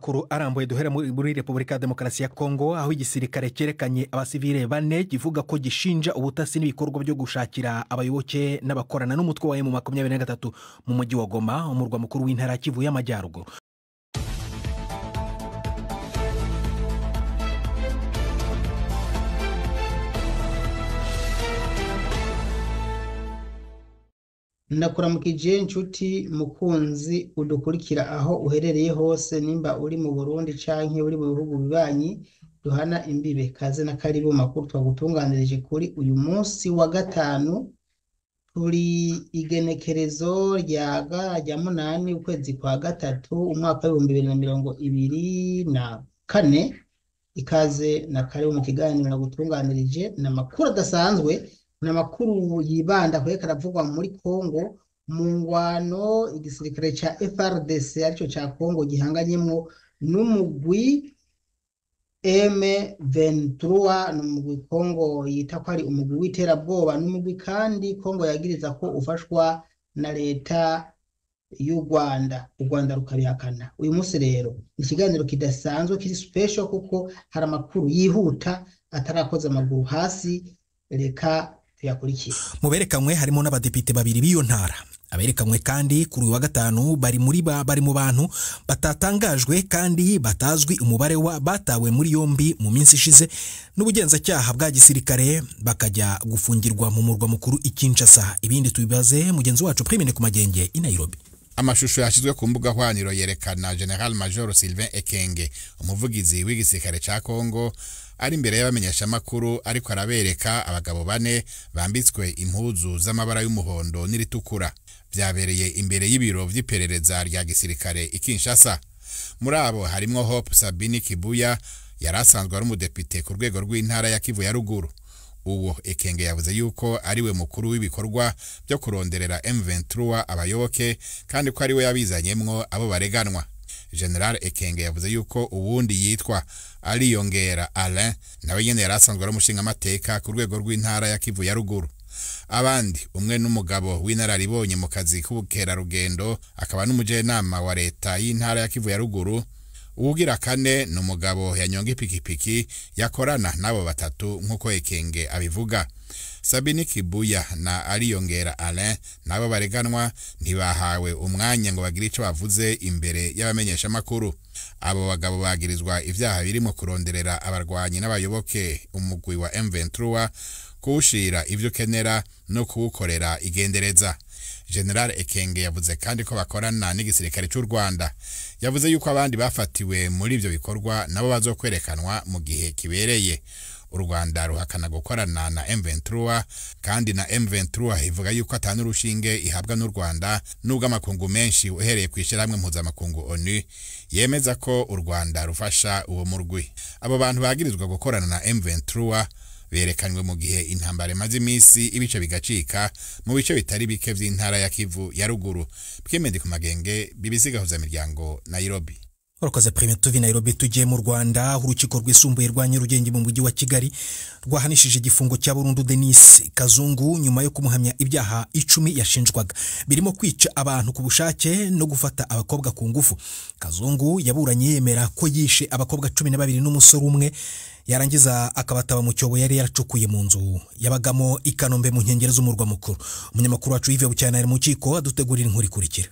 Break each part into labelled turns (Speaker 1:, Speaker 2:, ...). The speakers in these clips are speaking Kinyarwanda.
Speaker 1: amakuru arambuye duhera muri repubulika ya demokarasi ya kongo aho igisirikare cyerekanye abasivile bane kivuga ko gishinja ubutasi n'ibikorwa byo gushakira abayoboke n'abakorana n'umutwe wa emu makumyabiri na gatatu mu mujyi wa goma umurwa mukuru w'intara kivuye amajyaruguru
Speaker 2: ndakuramukije inshuti mukunzi udukurikira aho uherereye hose nimba uri mu burundi canke uri mu bihugu bibanyi duhana imbibe kaze na karibu makuru twagutunganirije kuri uyu munsi wa gatanu turi igenekerezo ryaga rya munani ukwezi kwa gatatu umwaka w'ibihumbi bibiri na mirongo ibiri na kane ikaze na karibu mu kiganiro nagutunganirije na makuru adasanzwe ni amakuru yibanda kwerekana avugwa muri congo mu ngwano igisirikare cya frdc aricyo cya congo gihanganyemo n'umugwi M23 ni umugwi Kongo yita ko ari umugwi w'iterabwoba n'umugwi kandi Kongo yagiriza ko ufashwa na leta y'u Rwanda u Rwanda rukabihakana uyu munsi rero ikiganiro kidasanzwe kiri special kuko hari amakuru yihuta atarakoze amaguru hasi reka yakurikiye
Speaker 1: mu berekanwe harimo n'abadepite babiri b'iyo ntara aberekanwe kandi kuri uyu wa gatanu bari muri ba bari mu bantu batatangajwe kandi batazwi umubare wa batawe muri yombi mu minsi ishize n'ubugenzacyaha bwa gisirikare bakajya gufungirwa mu murwa mukuru i Kinshasa ibindi tubibaze mugenzi wacu Primine ku magenge i
Speaker 3: Nairobi amashusho yashyizwe ku mbuga hwaniro yerekana General Major Sylvain Ekenge umuvugizi w'igisirikare cya Congo ari imbere y'abamenyeshamakuru ariko arabereka abagabo bane bambitswe impuzu z'amabara y'umuhondo n'iritukura byabereye imbere y'ibiro by'iperereza rya gisirikare i Kinshasa muri abo harimo Hope Sabini Kibuya yari asanzwe ari umudepite ku rwego rw'intara ya Kivu ya ruguru uwo ekenge yavuze yuko ariwe mukuru w'ibikorwa byo kuronderera M23 abayoboke kandi ko ari we yabizanyemwo abo bareganwa General Ekenge yavuze yuko ubundi yitwa ariyongera Alain nawe nyine yari asanzwe ari umushingamateka ku rwego rw'intara ya Kivu ya ruguru abandi umwe n'umugabo w'inararibonye mu kazi k'ubukerarugendo akaba n'umujenama wa leta y'intara ya Kivu ya ruguru uwugira kane ni umugabo yanyonga ipikipiki yakorana n'abo batatu nk'uko Ekenge abivuga Sabini Kibuya na Ariyongera Alain nabo bareganwa ntibahawe umwanya ngo bagire icyo bavuze imbere y'abamenyeshamakuru abo bagabo bagirizwa ibyaha birimo kuronderera abarwanyi n'abayoboke umugwi wa M23 kuwushira ibyo ukenera no kuwukorera igendereza General Ekenge yavuze kandi ko bakorana n'igisirikare cy'u Rwanda yavuze yuko abandi bafatiwe muri ibyo bikorwa nabo bazokwerekanwa mu gihe kibereye u rwanda ruhakana gukorana na m kandi na m ivuga yuko atanu urushinge ihabwa n'u Rwanda nubwo amakungu menshi uhereye ku ishyirahamwe mpuzamakungu ONU yemeza ko u Rwanda rufasha uwo murwi abo bantu bagirizwa gukorana na M23 berekanywe mu gihe intambara imaze iminsi ibice bigacika mu bice bitari bike by'intara ya Kivu ya ruguru twemende ku magenge bibisigahuza miryango Nairobi
Speaker 1: warakoze premier tuvi Nairobi tugiye mu Rwanda urukiko rwisumbuye rwa Nyarugenge mu mujyi wa Kigali rwahanishije igifungo cya burundu Denis Kazungu nyuma yo kumuhamya ibyaha icumi yashinjwaga birimo kwica abantu ku bushake no gufata abakobwa ku ngufu Kazungu yaburanye yemera ko yishe abakobwa cumi na babiri n'umusore umwe yarangiza akabataba mu cyobo yari yaracukuye mu nzu yabagamo ikanombe mu nkengero z'umurwa mukuru umunyamakuru wacu Yves Bucyana ari mu kiko adutegurira inkuru ikurikira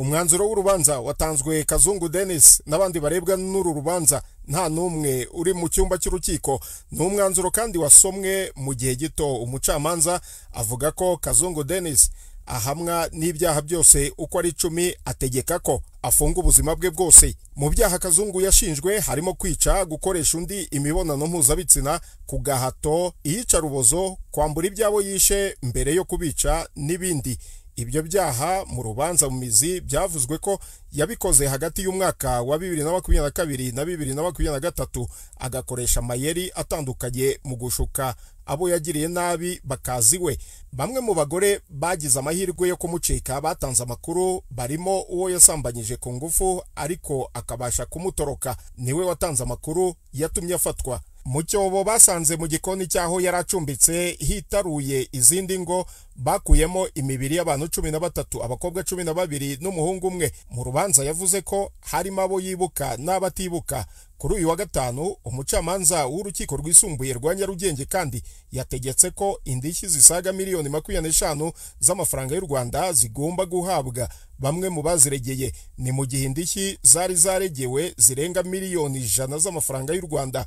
Speaker 4: umwanzuro w'urubanza watanzwe kazungu denis n'abandi barebwa n'uru rubanza nta n'umwe uri mu cyumba cy'urukiko ni umwanzuro kandi wasomwe mu gihe gito umucamanza avuga ko kazungu denis ahamwa n'ibyaha byose uko ari icumi ategeka ko afunga ubuzima bwe bwose mu byaha kazungu yashinjwe harimo kwica gukoresha undi imibonano mpuzabitsina ku gahato iyicarubozo kwambura ibyabo yishe mbere yo kubica n'ibindi ibyo byaha mu rubanza mu mizi byavuzwe ko yabikoze hagati y'umwaka wa bibiri na makumyabiri na kabiri na bibiri na makumyabiri na gatatu agakoresha amayeri atandukanye mu gushuka abo yagiriye nabi bakazi we bamwe mu bagore bagize amahirwe yo kumucika batanze amakuru barimo uwo yasambanyije ku ngufu ariko akabasha kumutoroka niwe watanze amakuru yatumye afatwa mu cyobo basanze mu gikoni cy'aho yari acumbitse hitaruye izindi ngo bakuyemo imibiri y'abantu cumi na batatu abakobwa cumi na babiri n'umuhungu umwe mu rubanza yavuze ko harimo abo yibuka n'abatibuka kuri uyu wa gatanu umucamanza w'urukiko rwisumbuye rwa Nyarugenge kandi yategetse ko indishyi zisaga miliyoni makumyabiri n'eshanu z'amafaranga y'u Rwanda zigomba guhabwa bamwe mu baziregeye ni mu gihe indishyi zari zaregewe zirenga miliyoni ijana z'amafaranga y'u Rwanda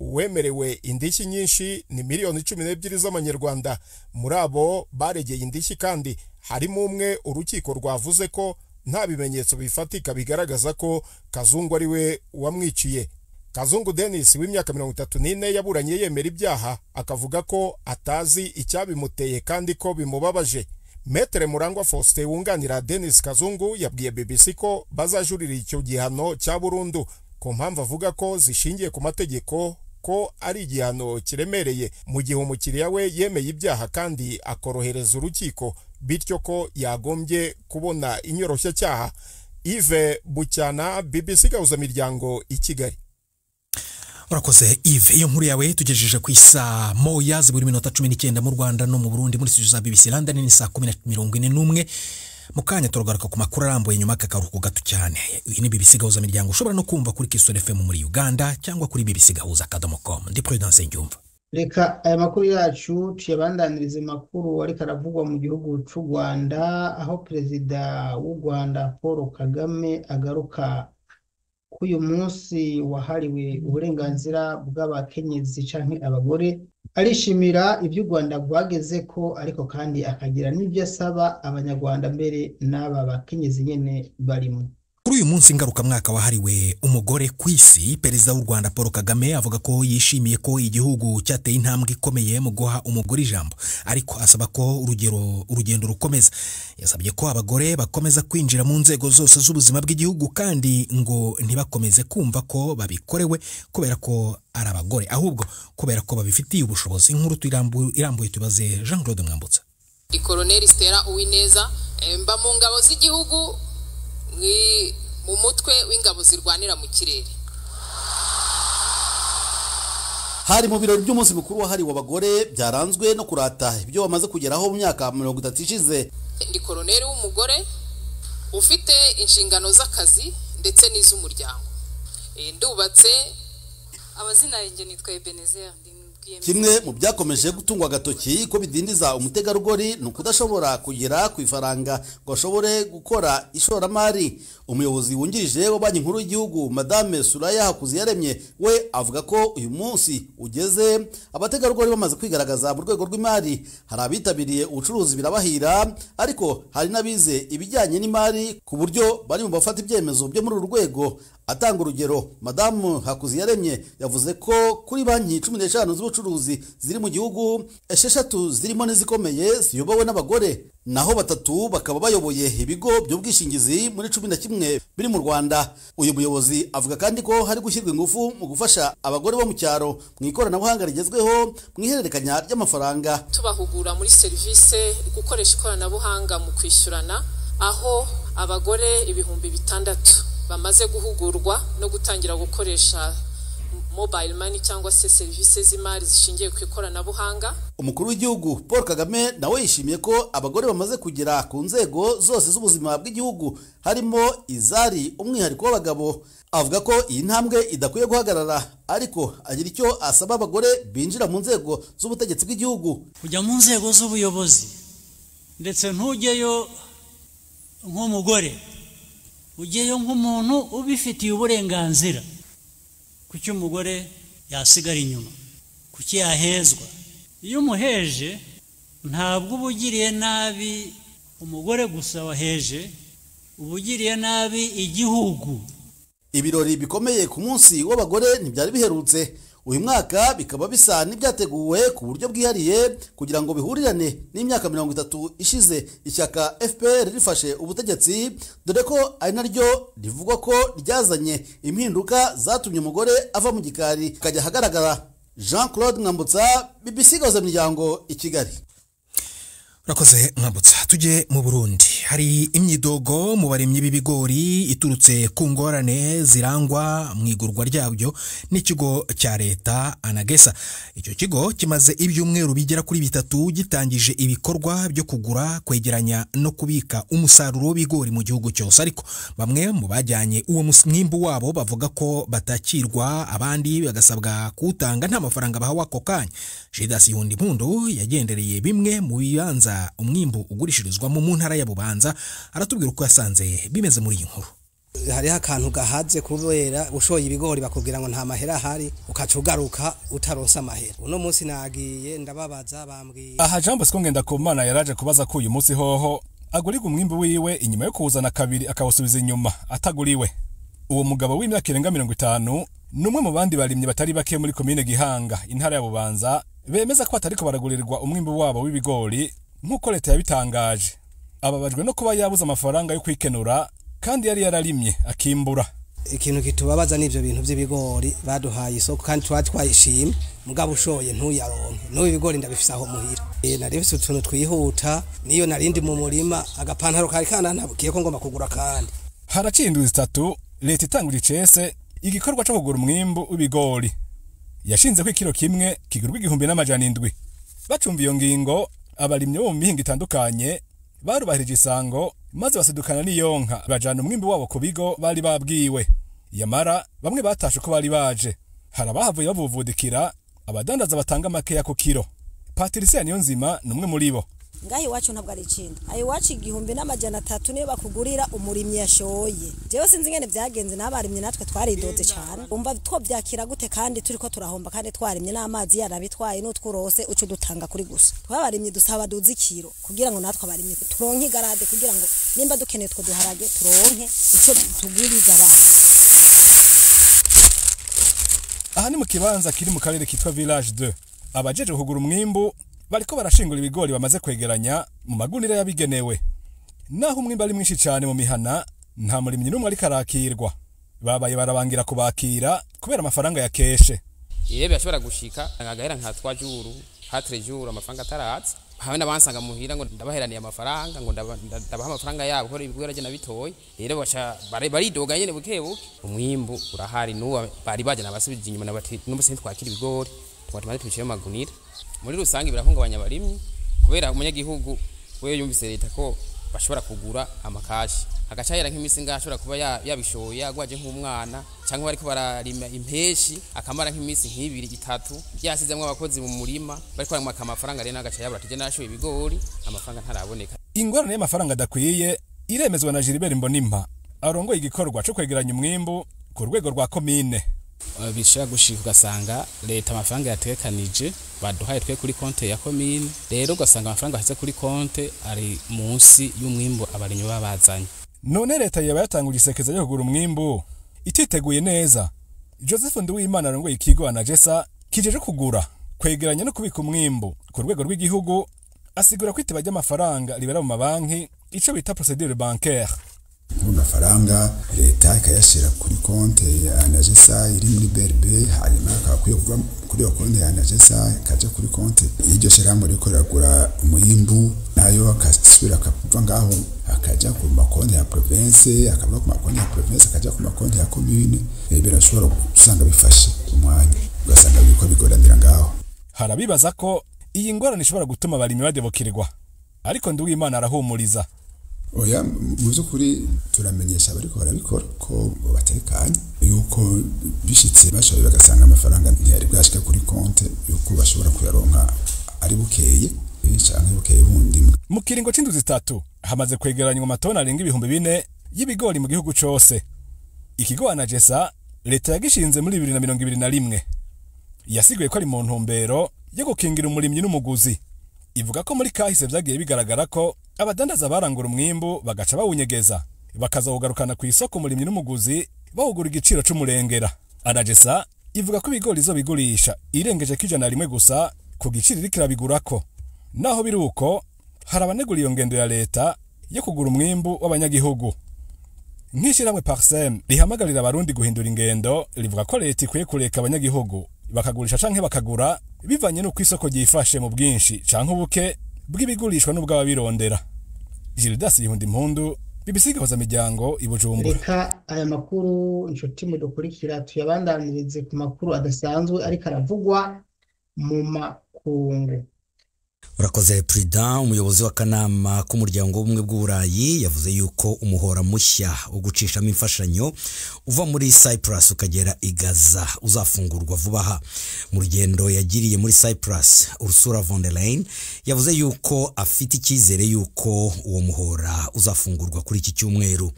Speaker 4: uwemerewe indishyi nyinshi ni miliyoni cumi n'ebyiri z'amanyarwanda muri abo baregeye indishyi kandi harimo umwe urukiko rwavuze ko nta bimenyetso bifatika bigaragaza ko kazungu ari we wamwiciye kazungu denis w'imyaka mirongo itatu n'ine yaburanye yemera ibyaha akavuga ko atazi icyabimuteye kandi ko bimubabaje metere murangwa faustin wunganira denis kazungu yabwiye bbc ko bazajurira icyo gihano cya burundu ku mpamvu avuga ko zishingiye ku mategeko ko ari igihano kiremereye mu gihe umukiriya we yemeye ibyaha kandi akorohereza urukiko bityo ko yagombye kubona inyoroshyacyaha ive bucyana BBC miryango i kigali
Speaker 1: urakoze ive iyo nkuru yawe tugejeje ku isaa moya zibura iminota cumi n'icyenda mu rwanda no mu burundi muri studio za BBC London ni saa kumi na mirongo ine n'umwe mu kanya turagaruka ku makuru arambuye nyuma y'akaruhuko gato cyane iyi ni BBC Gahuza Miryango ushobora no kumva kuri Kisoro FM muri Uganda cyangwa kuri BBC Gahuza akadomo com ndi Prudence Njumva
Speaker 2: reka aya makuru yacu tuyabandanirize makuru ariko aravugwa mu gihugu cy'u Rwanda aho perezida w'u Rwanda Paul Kagame agaruka kuri uyu munsi wahariwe uburenganzira bw'abakenyezi cyangwa abagore arishimira ibyo u rwanda rwageze ko ariko kandi akagira n'ibyo asaba abanyarwanda mbere n'aba bakenyezi nyine barimo
Speaker 1: uyu munsi ngarukamwaka wahariwe umugore ku isi perezida w'u rwanda paul kagame avuga ko yishimiye ko igihugu cyateye intambwe ikomeye mu guha umugore ijambo ariko asaba ko urugero urugendo rukomeza yasabye ko abagore bakomeza kwinjira mu nzego zose z'ubuzima bw'igihugu kandi ngo ntibakomeze kumva ko babikorewe kubera ko ari abagore ahubwo kubera ko babifitiye ubushobozi inkuru irambuye tubaze jean claude mwambutsa
Speaker 2: ikoloneli sitera uwineza eh, mba mu ngabo z'igihugu umutwe w'ingabo zirwanira mu kirere
Speaker 5: hari mu birori by'umunsi mukuru wahariwe abagore byaranzwe no kurata ibyo bamaze kugeraho mu myaka mirongo itatu ishize
Speaker 2: ni koroneri w'umugore ufite inshingano z'akazi ndetse n'iz'umuryango eh, ndubatse amazina yanjye nitwa ebenezeri
Speaker 5: kimwe mu byakomeje gutungwa agatoki ko bidindiza umutegarugori ni ukudashobora kugera ku ifaranga ngo ashobore gukora ishoramari umuyobozi wungirije wa banki nkuru y'igihugu madame suraya hakuzi yaremye we avuga ko uyu munsi ugeze abategarugori bamaze kwigaragaza mu rwego rw'imari hari abitabiriye ubucuruzi birabahira ariko hari n'abize ibijyanye n'imari ku buryo bari mu bafata ibyemezo byo muri uru rwego atanga urugero madamu yaremye yavuze ko kuri banki cumi n'eshanu z'ubucuruzi ziri mu gihugu esheshatu zirimo n'izikomeye ziyobowe n'abagore naho batatu bakaba bayoboye ibigo by'ubwishingizi muri cumi na kimwe biri mu rwanda uyu muyobozi avuga kandi ko hari gushyirwa ingufu mu gufasha abagore bo mu cyaro mu ikoranabuhanga rigezweho mu ihererekanya ry'amafaranga
Speaker 2: tubahugura muri serivisi gukoresha ikoranabuhanga mu kwishyurana aho abagore ibihumbi bitandatu bamaze guhugurwa no gutangira gukoresha mobile money cyangwa se serivisi z'imari zishingiye ku ikoranabuhanga
Speaker 5: umukuru w'igihugu paul kagame nawe yishimiye ko abagore bamaze kugera ku nzego zose z'ubuzima bw'igihugu harimo izari umwihariko w'abagabo avuga ko iyi ntambwe idakwiye guhagarara ariko agira icyo asaba abagore binjira mu nzego z'ubutegetsi bw'igihugu kujya mu nzego z'ubuyobozi ndetse ntujyeyo nk'umugore ugeyeyo nk'umuntu ubifitiye uburenganzira kuki umugore yasigara inyuma kuki yahezwa iyo umuheje ntabwo uba ugiriye nabi umugore gusa waheje uba ugiriye nabi igihugu ibirori bikomeye ku munsi w'abagore ntibyari biherutse uyu mwaka bikaba bisa n'ibyateguwe ku buryo bwihariye kugira ngo bihurirane n'imyaka mirongo itatu ishize ishyaka fpr rifashe ubutegetsi dore ko ari naryo rivugwa ko ryazanye impinduka zatumye umugore ava mu gikari akajya ahagaragara jean claude mwambutsa bibisigaza imiryango i kigali
Speaker 1: urakoze mwambutsa tujye mu burundi hari imyidogo mu baremyi b'ibigori iturutse ku ngorane zirangwa mu igurwa ryabyo n'ikigo cya leta anagesa icyo kigo kimaze ibyumweru bigera kuri bitatu gitangije ibikorwa byo kugura kwegeranya no kubika umusaruro w'ibigori mu gihugu cyose ariko bamwe mu bajyanye uwo mwimbu wabo bavuga ko batakirwa abandi bagasabwa kuwutanga nta mafaranga bahawa ako kanya Shidasi Nkundimpundu yagendereye bimwe mu bibanza umwimbu ugurishirizwamo mu ntara ya Bubanza Muganza aratubwira uko yasanze bimeze muri iyi nkuru hariho akantu gahadze kubera ushoye ibigori bakubwira ngo nta mahera ahari ukaca ugaruka utaronsa amahera uno munsi nagiye ndababaza bambwiye aha jean bosco
Speaker 6: ngendakumana yaraje kubaza ko uyu munsi hoho aguriga umwimbi wiwe inyuma yo kuzana kabiri akawusubiza inyuma ataguriwe uwo mugabo w'imyaka irenga mirongo itanu ni umwe mu bandi barimyi batari bake muri komine gihanga intara ya bubanza bemeza ko batariko baragurirwa umwimbi wabo w'ibigori nk'uko leta yabitangaje ababajwe no kuba yabuze amafaranga yo kwikenura kandi yari yararimye akimbura ikintu kitubabaza n'ibyo bintu
Speaker 1: by'ibigori baduhaye isoko kandi tuba twayishimye mugabo ushoye ntuyaronke n'ubu ibigori ndabifise aho muhira e, nari bifise utuntu twihuta niyo narindi mu murima agapantaro kari kanantabukiye ko ngomba kugura kandi haraciye indwi leta itangura icese igikorwa
Speaker 6: cyo kugura umwimbu w'ibigori yashinze ko ikiro kimwe kigurwa igihumbi n'amajana indwi bacumva iyo ngingo abarimyi bo mu mihingo itandukanye barubahirije isango maze basidukana n'iyo nka bajana umwimbi wabo ku bigo bari babwiwe yamara bamwe batashe uko bari baje hari abahavuye bavuvudikira abadandaza batanga makeya ku kiro patirisiya niyo nzima ni umwe muri bo
Speaker 5: ngaho iwacu ntabwo ari icyenda ayo iwacu igihumbi n'amajyana atatu niyo bakugurira umurimyi yashoye njyewe sinzi ingene byagenze n'abarimyi natwe twaridoze cyane umva twabyakira gute kandi turi ko turahomba kandi twarimye n'amazi yarabitwaye n'utwurose uco dutanga kuri gusa twabarimye dusaba duze ikiro kugira ngo natwe abarimyi turonke igarade kugira ngo nimba dukeneye two duharage turonke ico tuguriza abantu
Speaker 6: aha ni mu kibanza kiri mu karere kitwa village 2 abajeje kugura umwimbu bariko barashingura ibigori bamaze kwegeranya mu magunira yabigenewe naho umwimba ari mwinshi cyane mu mihana nta murimyi n'umwe ariko arakirwa babaye barabangira kubakira kubera amafaranga ya keshe
Speaker 2: yewe yashobora gushika agahera nka twa juru hatre juru amafaranga ataratse habe n'abansanga muhira ngo ndabaheraniye amafaranga ngo ndabaha amafaranga yabo ko ibigori ajya nabitoye rero baridoga nyene buke buke umwimbu urahari n'uwo bari bajyana abasubije inyuma n'ubu sintwakira ibigori twatumaze tubishyire mu magunira muri rusange birahungabanya abarimyi kubera umunyagihugu we yumvise leta ko bashobora kugura amakashi agacahera nk'iminsi ngaho ashobora kuba yabishoye agwaje nk'umwana cyangwa bari bararima impeshi akamara nk'iminsi nk'ibiri itatu yasizemwo abakozi mu murima bariko baramwaka amafaranga rero agaca yabura tujya nashoye ibigori amafaranga ntaraboneka
Speaker 6: ingorane y'amafaranga adakwiye iremezwa na Gilbert Mbonimpa arongoye igikorwa cyo kwegeranya umwimbu ku rwego rwa komine
Speaker 1: bishobora gushika ugasanga leta amafaranga yatekanije baduhaye twe kuri konte ya komine rero ugasanga amafaranga hasize kuri konte ari munsi y'umwimbo abarinyi baba bazanye
Speaker 6: none leta yaba yatangura isekeza ryo kugura umwimbu ititeguye neza joseph ndiwimana arongoye ikigo anagesa kijeje kugura kwegeranya no kubika umwimbu ku rwego rw'igihugu asigura kwitaba ry'amafaranga ribera mu mabanki icyo bita procedure
Speaker 4: bancaire nk'amafaranga leta ikayashyira kuri konti ya najesa iri muri brb hanyuma akakwiye kuva kuri iyo konti ya najesa ikajya kuri konti y'iryo shyirahamwe rikoragura umuhimbu nayo akasubira akakuva ngaho akajya ku makonti ya province akava ku makonti ya province akajya ku makonti ya komine eh, birashobora gusanga bifashe umwanya ugasanga biriko bigoranira ngaho harabibaza ko
Speaker 6: iyi ngorane ishobora gutuma abarimyi badebukirirwa ariko ndi w'imana arahumuriza oya
Speaker 4: mu by'ukuri turamenyesha ko barabikora ko batekanye yuko bishitse bashoye bagasanga amafaranga ntiyari bwashike kuri konte yuko bashobora kuyaronka ari bukeye eh, canke bukeye bundi
Speaker 6: mu kiringo c'induzi zitatu hamaze kwegeranywa amatoni arenga ibihumbi bine y'ibigori mu gihugu cose ikigo jesa leta yagishinze muri 2021 yasiguye ko ari mu ntumbero yo gukingira umurimyi n'umuguzi ivuga ko muri kahise byagiye bigaragara ko abadandaza barangura umwimbu bagaca bawunyegeza bakazawugarukana ku isoko umurimyi n'umuguzi bawugura igiciro c'umurengera aragesa ivuga ko ibigori bigurisha irengeje k'ijana rimwe gusa ku giciro iriko irabigurako naho biri uko hari abanegura iyo ngendo ya leta yo kugura umwimbu w'abanyagihugu nk'ishyirahamwe parsem rihamagarira abarundi guhindura ingendo rivuga ko leta ikwiye kureka abanyagihugu bakagurisha canke bakagura bivanye n'uko isoko ryifashe mu bwinshi canke ubuke bw'ibigurishwa n'ubw'ababirondera Gildas Yihundi Mpundu BBC Gahuza Miryango
Speaker 2: reka aya makuru inshuti mudukurikira tuyabandanirize ku makuru adasanzwe ariko aravugwa mu makungu
Speaker 7: urakoze perezida umuyobozi w'akanama k'umuryango w'ubumwe bw'uburayi yavuze yuko umuhora mushya wo gucishamo imfashanyo uva muri cyprus ukagera i gaza uzafungurwa vuba aha mu rugendo yagiriye muri cyprus ursula von der leyen yavuze yuko afite icyizere yuko uwo muhora uzafungurwa kuri iki cyumweru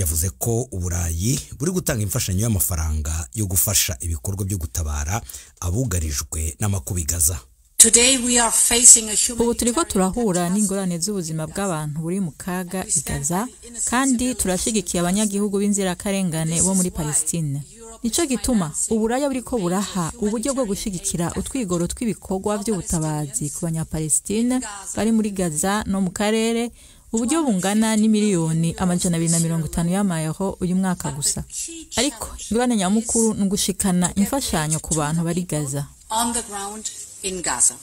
Speaker 7: yavuze ko uburayi buri gutanga imfashanyo y'amafaranga yo gufasha ibikorwa byo gutabara abugarijwe n'amakuba gaza
Speaker 2: ubu turiho turahura n'ingorane z'ubuzima bw'abantu buri mu kaga i gaza kandi turashyigikiye abanyagihugu b'inzirakarengane bo muri palestine nicyo gituma uburaya buri ko buraha uburyo bwo gushyigikira utwigoro tw'ibikorwa by'ubutabazi ku banyapalestine bari muri gaza no mu karere uburyo bungana n'imiliyoni amajana abiri na mirongo itanu y'amayero uyu mwaka gusa ariko ingorane nyamukuru ni ugushikana imfashanyo ku bantu bari gaza in Gaza.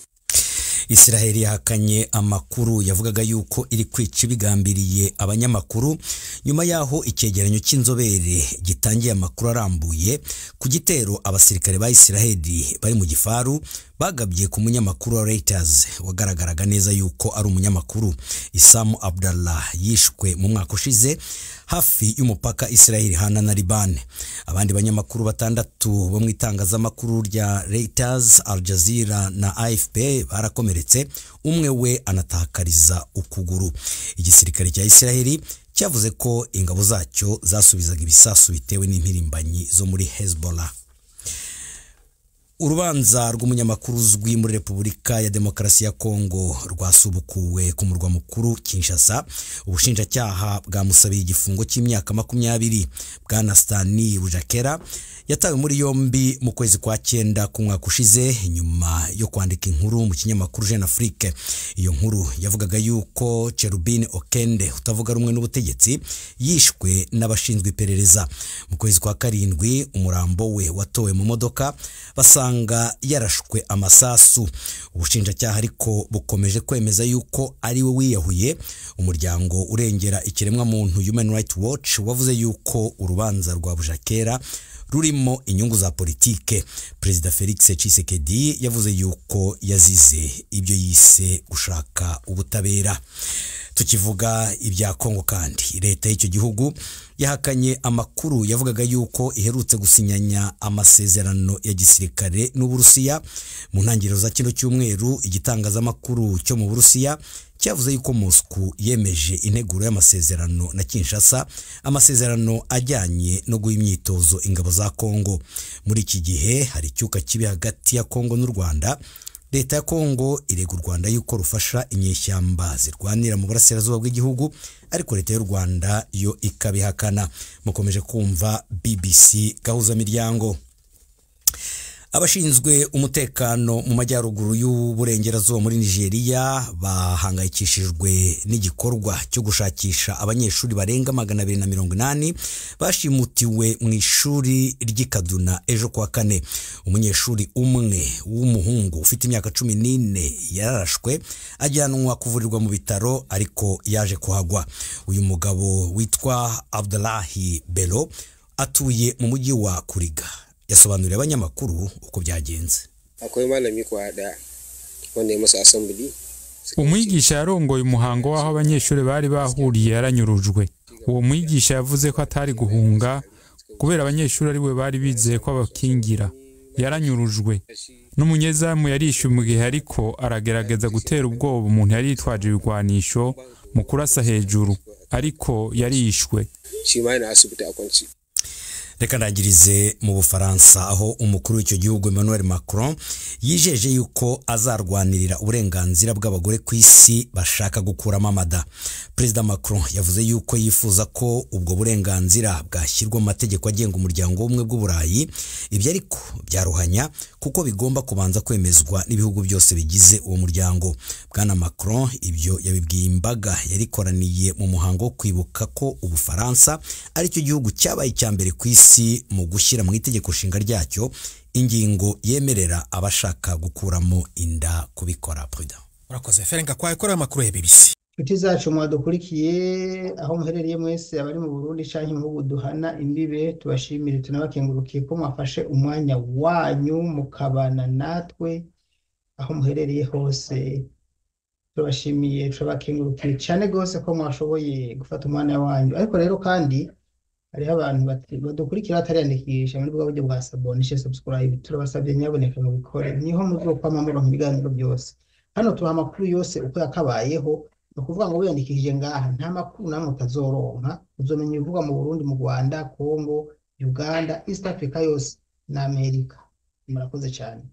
Speaker 7: Israel yahakanye amakuru yavugaga yuko iri kwica bigambiriye abanyamakuru nyuma y'aho icyegeranyo cy'inzobere gitangiye amakuru arambuye ku gitero abasirikare ba Israel bari mu gifaru bagabye ku munyamakuru wa Reuters wagaragaraga neza yuko ari umunyamakuru Isam Abdallah yishwe mu mwaka ushize hafi y'umupaka israel hana na libane abandi banyamakuru batandatu bo mu itangazamakuru rya reuters al jazeera na afp barakomeretse umwe we anatakariza ukuguru igisirikare cya israel cyavuze ko ingabo zacyo zasubizaga ibisasu bitewe n'impirimbanyi zo muri hezbollah urubanza rw'umunyamakuru uzwi muri repubulika ya demokarasi ya kongo rwasubukuwe ku murwa mukuru kinshasa ubushinjacyaha bwamusabiye igifungo cy'imyaka makumyabiri bwana stani bujakera yatawe muri yombi mu kwezi kwa cyenda ku mwaka ushize nyuma yo kwandika inkuru mu kinyamakuru jeune afrique iyo nkuru yavugaga yuko cherubine okende utavuga rumwe n'ubutegetsi yishwe n'abashinzwe iperereza mu kwezi kwa karindwi umurambo we watowe mu modoka basa usanga yarashwe amasasu ubushinjacyaha ariko bukomeje kwemeza yuko ari we wiyahuye umuryango urengera ikiremwamuntu human Right watch wavuze yuko urubanza rwa bujakera rurimo inyungu za politike perezida felix Tshisekedi yavuze yuko yazize ibyo yise gushaka ubutabera tukivuga ibya kongo kandi leta y'icyo gihugu yahakanye amakuru yavugaga yuko iherutse gusinyanya amasezerano ya gisirikare n'uburusiya mu ntangiriro za kino cyumweru igitangazamakuru cyo mu burusiya cyavuze yuko Moscou yemeje integuro y'amasezerano na Kinshasa amasezerano ajyanye no guha imyitozo ingabo za Kongo muri iki gihe hari icyuka kibi hagati ya Kongo n'u Rwanda leta ya Kongo irega u Rwanda yuko rufasha inyeshyamba zirwanira mu burasirazuba bw'igihugu ariko leta y'u Rwanda yo ikabihakana mukomeje kumva BBC gahuzamiryango. abashinzwe umutekano mu majyaruguru y'uburengerazuba muri nigeria bahangayikishijwe n'igikorwa cyo gushakisha abanyeshuri barenga magana abiri na mirongo inani bashimutiwe mu ishuri ry’ikaduna ejo kuwa kane umunyeshuri umwe w'umuhungu ufite imyaka cumi n'ine yararashwe ajyanwa kuvurirwa mu bitaro ariko yaje kuhagwa uyu mugabo witwa abdulahi belo atuye mu mujyi wa kuriga yasobanuriye abanyamakuru uko byagenze akwai umwigisha yarongoye umuhango w'aho abanyeshuri bari bahuriye yaranyurujwe
Speaker 6: uwo mwigisha yavuze ko atari guhunga kubera abanyeshuri ari we bari bizeye ko
Speaker 7: abakingira
Speaker 6: yaranyurujwe n'umunyezamu yarishyuye umugihe ariko aragerageza gutera ubwoba umuntu yari yitwaje ibigwanisho mu kurasa hejuru ariko
Speaker 7: yarishwe reka ndangirize mu bufaransa aho umukuru w'icyo gihugu emmanuel macron yijeje yuko azarwanirira uburenganzira bw'abagore ku isi bashaka gukuramo amada perezida macron yavuze yuko yifuza ko ubwo burenganzira bwashyirwa mu mategeko agenga umuryango w'ubumwe bw'uburayi ibyo ariko byaruhanya kuko bigomba kubanza kwemezwa n'ibihugu byose bigize uwo muryango bwana macron ibyo yabibwiye imbaga yarikoraniye mu muhango wo kwibuka ko ubufaransa aricyo gihugu cyabaye icya mbere ku isi isi mu gushyira mu itegeko nshinga ryacyo ingingo yemerera abashaka gukuramo inda kubikora perezida murakoze ferenga kwa yakorewe amakuru ya bibisi
Speaker 2: inshuti zacu mwadukurikiye aho muherereye mwese abari mu burundi cyangwa mu duhana imbibe tubashimire tunabakengurukiye ko mwafashe umwanya wanyu mukabana natwe aho muherereye hose turabashimiye turabakengurukiye cyane rwose ko mwashoboye gufata umwanya wanyu ariko rero kandi hariho abantu badukurikira batariyandikisha muri bwa buryo bwa sabonishe subscribe turabasabye nyaboneka mu bikore niho mu bwo kwamamo abantu byose hano tuha amakuru yose uko yakabayeho ni ukuvuga ngo wiyandikishije ngaha nta makuru namwe utazoronka uzomenya ibivugwa mu burundi mu rwanda congo uganda east africa yose na amerika murakoze cyane